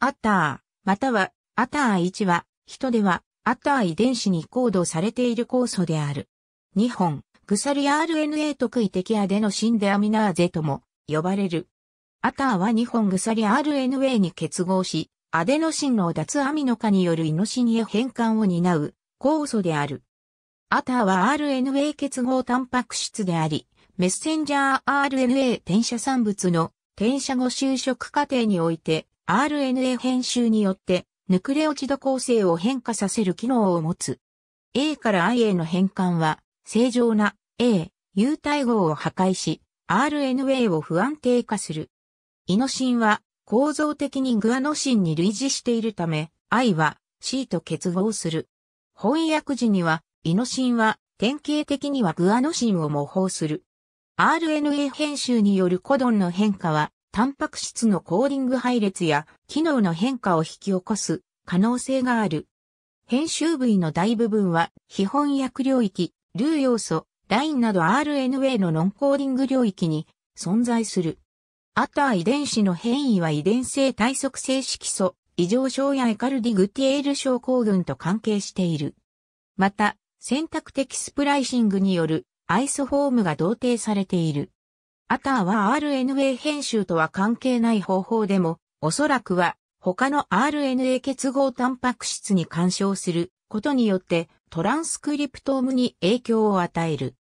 アター、または、アター1は、人では、アター遺伝子にコードされている酵素である。日本、グサリ RNA 特異的アデノシンデアミナーゼとも呼ばれる。アターは日本グサリ RNA に結合し、アデノシンの脱アミノ化によるイノシンへ変換を担う酵素である。アターは RNA 結合タンパク質であり、メッセンジャー RNA 転写産物の転写後就職過程において RNA 編集によってヌクレオチド構成を変化させる機能を持つ。A から I への変換は正常な A、有体号を破壊し RNA を不安定化する。イノシンは構造的にグアノシンに類似しているため I は C と結合する。翻訳時にはイノシンは典型的にはグアノシンを模倣する。RNA 編集によるコドンの変化はタンパク質のコーリング配列や機能の変化を引き起こす可能性がある。編集部位の大部分は、基本薬領域、流要素、ラインなど RNA のノンコーディング領域に存在する。あとは遺伝子の変異は遺伝性体側性色素、異常症やエカルディグティエール症候群と関係している。また、選択的スプライシングによるアイスフォームが同定されている。アターは RNA 編集とは関係ない方法でも、おそらくは他の RNA 結合タンパク質に干渉することによってトランスクリプトームに影響を与える。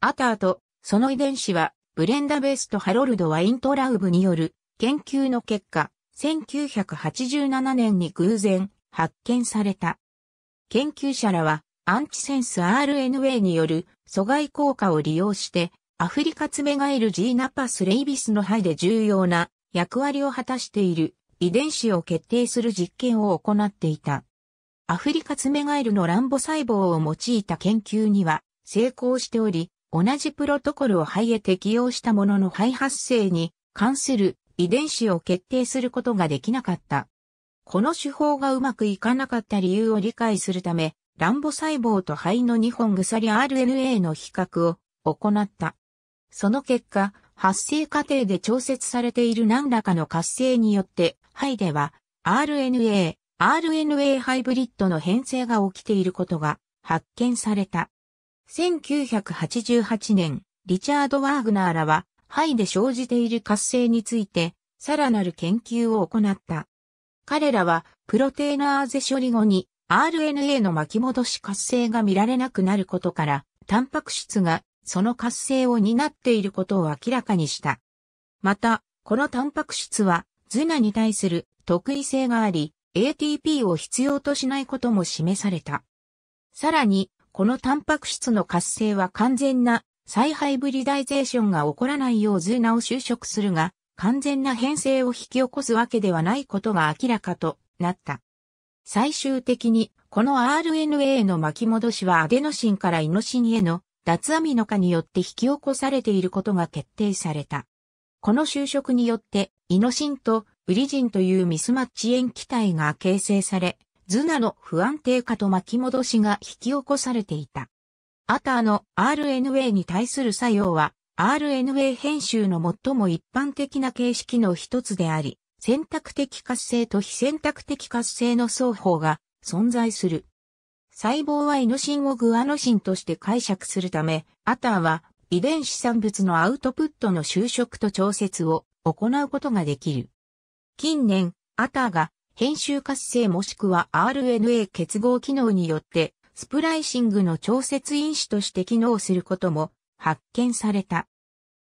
アターとその遺伝子はブレンダベースとハロルド・ワイントラウブによる研究の結果、1987年に偶然発見された。研究者らはアンチセンス RNA による阻害効果を利用してアフリカツメガエルジーナパスレイビスの肺で重要な役割を果たしている遺伝子を決定する実験を行っていた。アフリカツメガエルの乱母細胞を用いた研究には成功しており、同じプロトコルを肺へ適用したものの肺発生に関する遺伝子を決定することができなかった。この手法がうまくいかなかった理由を理解するため、乱母細胞と肺の2本鎖 RNA の比較を行った。その結果、発生過程で調節されている何らかの活性によって、肺では RNA、RNA ハイブリッドの変性が起きていることが発見された。1988年、リチャード・ワーグナーらは、肺で生じている活性について、さらなる研究を行った。彼らは、プロテイナーゼ処理後に、RNA の巻き戻し活性が見られなくなることから、タンパク質がその活性を担っていることを明らかにした。また、このタンパク質は、ズナに対する特異性があり、ATP を必要としないことも示された。さらに、このタンパク質の活性は完全な再ハイブリダイゼーションが起こらないようズナを就職するが、完全な変性を引き起こすわけではないことが明らかとなった。最終的に、この RNA の巻き戻しはアデノシンからイノシンへの脱アミノ化によって引き起こされていることが決定された。この就職によって、イノシンとウリジンというミスマッチ延期体が形成され、ズナの不安定化と巻き戻しが引き起こされていた。アターの RNA に対する作用は、RNA 編集の最も一般的な形式の一つであり、選択的活性と非選択的活性の双方が存在する。細胞はイノシンをグアノシンとして解釈するため、アターは遺伝子産物のアウトプットの就職と調節を行うことができる。近年、アターが編集活性もしくは RNA 結合機能によってスプライシングの調節因子として機能することも発見された。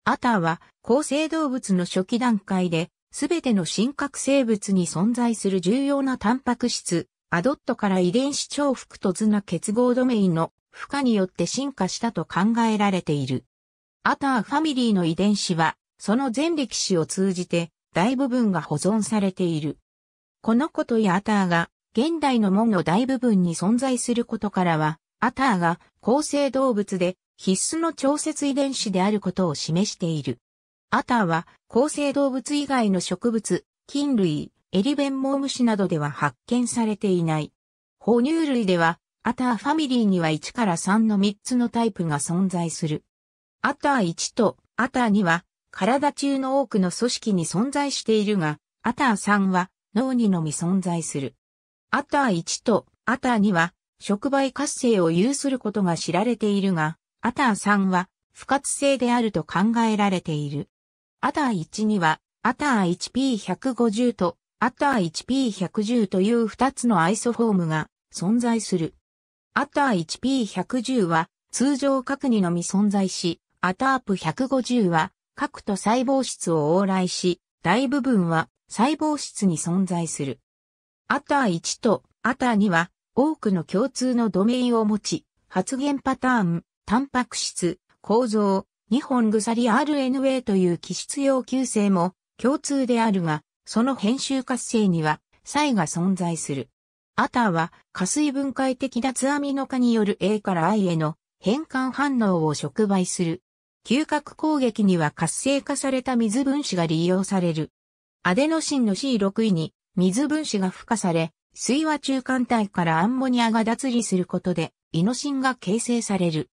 アターは構成動物の初期段階で、すべての真核生物に存在する重要なタンパク質、アドットから遺伝子重複と図な結合ドメインの負荷によって進化したと考えられている。アターファミリーの遺伝子は、その全歴史を通じて大部分が保存されている。このことやアターが現代の門の大部分に存在することからは、アターが構成動物で必須の調節遺伝子であることを示している。アターは構成動物以外の植物、菌類、エリベンモウムシなどでは発見されていない。哺乳類では、アターファミリーには1から3の3つのタイプが存在する。アター1とアター2は、体中の多くの組織に存在しているが、アター3は脳にのみ存在する。アター1とアター2は、触媒活性を有することが知られているが、アター3は、不活性であると考えられている。アター1には、アター 1P150 とアター 1P110 という2つのアイソフォームが存在する。アター 1P110 は通常核にのみ存在し、アタープ150は核と細胞質を往来し、大部分は細胞質に存在する。アター1とアター2は多くの共通のドメインを持ち、発現パターン、タンパク質、構造、2本鎖 RNA という基質要求性も共通であるが、その編集活性には、差が存在する。アターは、加水分解的脱アミノ化による A から I への変換反応を触媒する。嗅覚攻撃には活性化された水分子が利用される。アデノシンの C6 位に水分子が付加され、水和中間体からアンモニアが脱離することで、イノシンが形成される。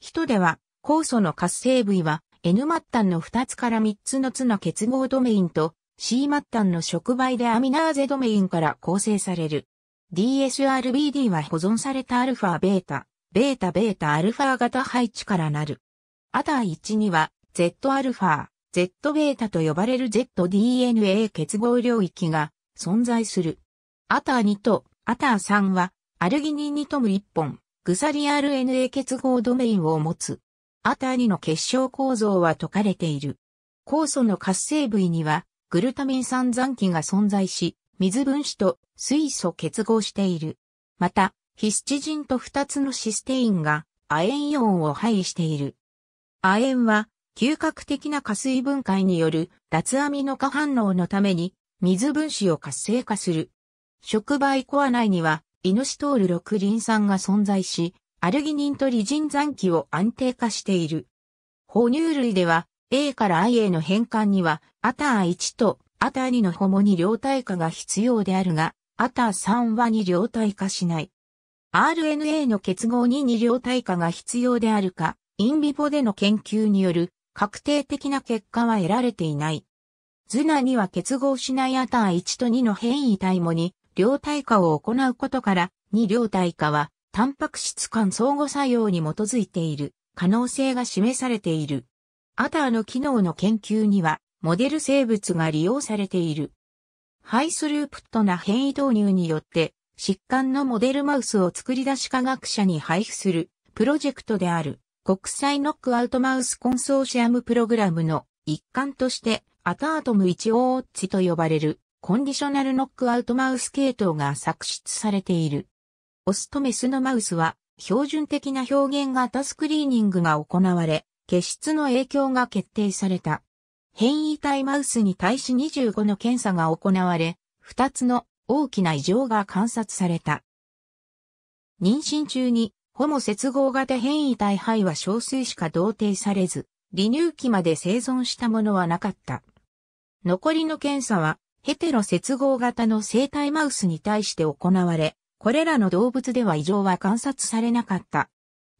人では、酵素の活性部位は N 末端の2つから3つのつの結合ドメインと C 末端の触媒でアミナーゼドメインから構成される。DSRBD は保存されたアルファ、ベータ、ベータ、ベータ、アルファ型配置からなる。アター1には Z アルファ、Z ベータと呼ばれる ZDNA 結合領域が存在する。アター2とアター3はアルギニンに富む1本、グサリ RNA 結合ドメインを持つ。アター2の結晶構造は解かれている。酵素の活性部位にはグルタミン酸残機が存在し、水分子と水素結合している。また、ヒスチジンと2つのシステインが亜鉛イオンを配している。亜鉛は、嗅覚的な加水分解による脱アミノ化反応のために、水分子を活性化する。触媒コア内には、イノシトール6リン酸が存在し、アルギニンとリジン残機を安定化している。哺乳類では、A から I への変換には、アター1とアター2のホモに両体化が必要であるが、アター3は2両体化しない。RNA の結合に2両体化が必要であるか、インビボでの研究による確定的な結果は得られていない。ズナには結合しないアター1と2の変異体もに両体化を行うことから、2両体化はタンパク質間相互作用に基づいている可能性が示されている。アターの機能の研究には、モデル生物が利用されている。ハイスループットな変異導入によって、疾患のモデルマウスを作り出し科学者に配布する、プロジェクトである、国際ノックアウトマウスコンソーシアムプログラムの一環として、アタートム1オーッチと呼ばれる、コンディショナルノックアウトマウス系統が作出されている。オスとメスのマウスは、標準的な表現型スクリーニングが行われ、血質の影響が決定された。変異体マウスに対し25の検査が行われ、2つの大きな異常が観察された。妊娠中にホモ接合型変異体肺は少数しか同定されず、離乳期まで生存したものはなかった。残りの検査は、ヘテロ接合型の生体マウスに対して行われ、これらの動物では異常は観察されなかった。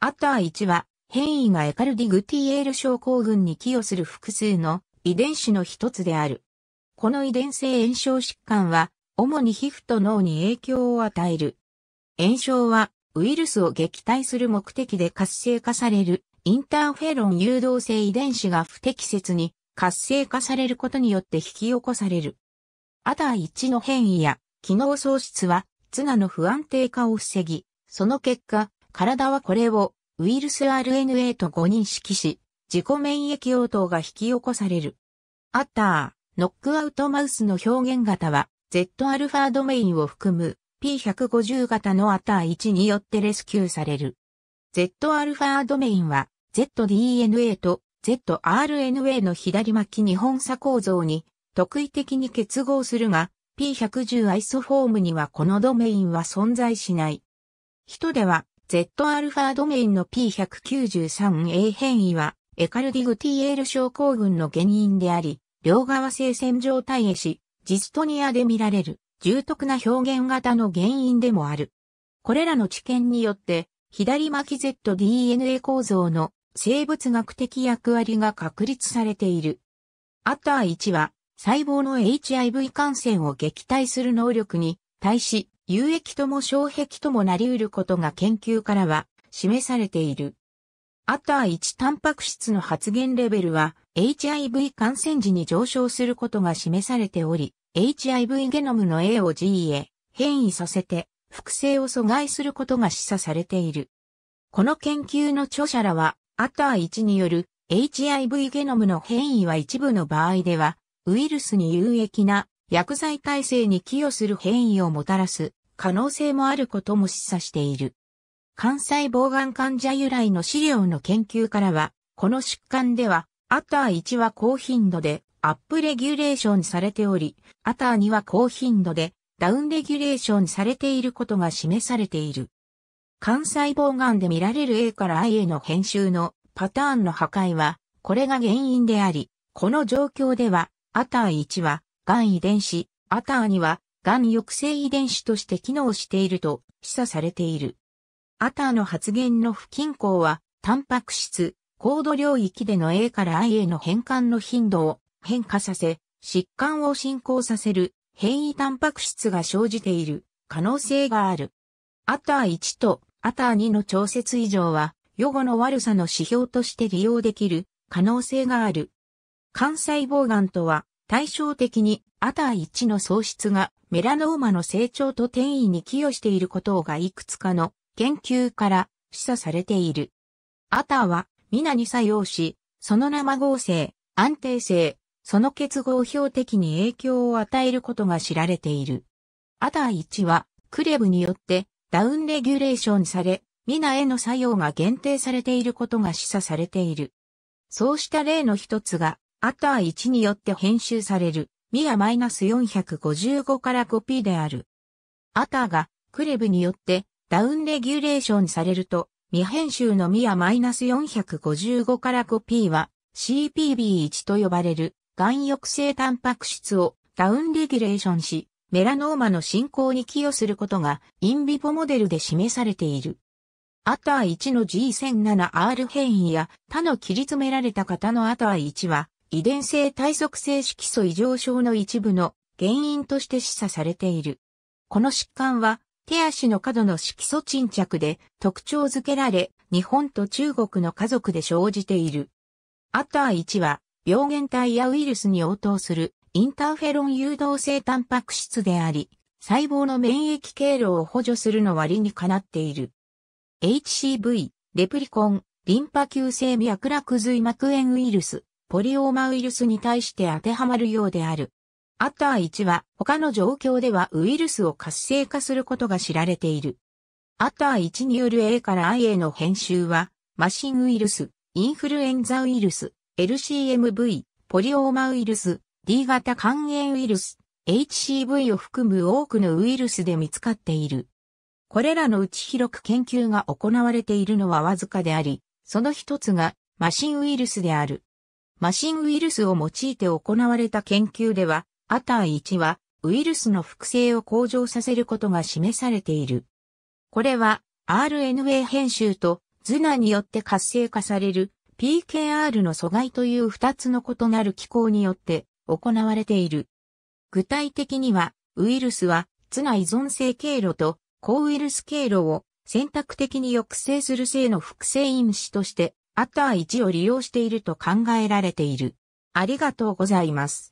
アッター1は、変異がエカルディグティエール症候群に寄与する複数の遺伝子の一つである。この遺伝性炎症疾患は、主に皮膚と脳に影響を与える。炎症は、ウイルスを撃退する目的で活性化されるインターフェロン誘導性遺伝子が不適切に活性化されることによって引き起こされる。アダー1の変異や機能喪失はツナの不安定化を防ぎ、その結果、体はこれをウイルス RNA と誤認識し、自己免疫応答が引き起こされる。アッター、ノックアウトマウスの表現型は、Zα ドメインを含む P150 型のアター1によってレスキューされる。Zα ドメインは ZDNA と ZRNA の左巻き2本作構造に特異的に結合するが P110 アイソフォームにはこのドメインは存在しない。人では z α ドメインの P193A 変異は、エカルディグ TL 症候群の原因であり、両側性線状体へし、ジストニアで見られる、重篤な表現型の原因でもある。これらの知見によって、左巻き ZDNA 構造の生物学的役割が確立されている。アター1は、細胞の HIV 感染を撃退する能力に対し、有益とも障壁ともなり得ることが研究からは示されている。アター1タンパク質の発現レベルは HIV 感染時に上昇することが示されており、HIV ゲノムの A を G へ変異させて複製を阻害することが示唆されている。この研究の著者らは、アター1による HIV ゲノムの変異は一部の場合では、ウイルスに有益な薬剤耐性に寄与する変異をもたらす可能性もあることも示唆している。肝細胞癌患者由来の資料の研究からは、この疾患では、アター1は高頻度でアップレギュレーションされており、アター2は高頻度でダウンレギュレーションされていることが示されている。肝細胞癌で見られる A から I への編集のパターンの破壊は、これが原因であり、この状況では、アター1は、癌遺伝子、アター2は、がん抑制遺伝子として機能していると示唆されている。アターの発現の不均衡は、タンパク質、高度領域での A から I への変換の頻度を変化させ、疾患を進行させる変異タンパク質が生じている可能性がある。アター1とアター2の調節異常は、予後の悪さの指標として利用できる可能性がある。肝細胞癌とは対照的にアター1の喪失がメラノーマの成長と転移に寄与していることがいくつかの研究から示唆されている。アターは皆に作用し、その生合成、安定性、その結合標的に影響を与えることが知られている。アター1はクレブによってダウンレギュレーションされ、皆への作用が限定されていることが示唆されている。そうした例の一つが、アター1によって編集されるミア -455 からコピーである。アターがクレブによってダウンレギュレーションされると、未編集のミア -455 からコピーは CPB1 と呼ばれる眼抑性タンパク質をダウンレギュレーションし、メラノーマの進行に寄与することがインビボモデルで示されている。アター1の G1007R 変異や他の切り詰められた型のアター1は遺伝性体側性色素異常症の一部の原因として示唆されている。この疾患は、手足の角の色素沈着で特徴づけられ、日本と中国の家族で生じている。アター1は、病原体やウイルスに応答するインターフェロン誘導性タンパク質であり、細胞の免疫経路を補助するの割にかなっている。HCV、レプリコン、リンパ球性脈絡髄膜炎ウイルス、ポリオーマウイルスに対して当てはまるようである。アッター1は他の状況ではウイルスを活性化することが知られている。アッター1による A から I への編集は、マシンウイルス、インフルエンザウイルス、LCMV、ポリオーマウイルス、D 型肝炎ウイルス、HCV を含む多くのウイルスで見つかっている。これらのうち広く研究が行われているのはわずかであり、その一つがマシンウイルスである。マシンウイルスを用いて行われた研究では、アター1はウイルスの複製を向上させることが示されている。これは RNA 編集とズナによって活性化される PKR の阻害という二つの異なる機構によって行われている。具体的には、ウイルスはツナ依存性経路と抗ウイルス経路を選択的に抑制する性の複製因子としてアッター1を利用していると考えられている。ありがとうございます。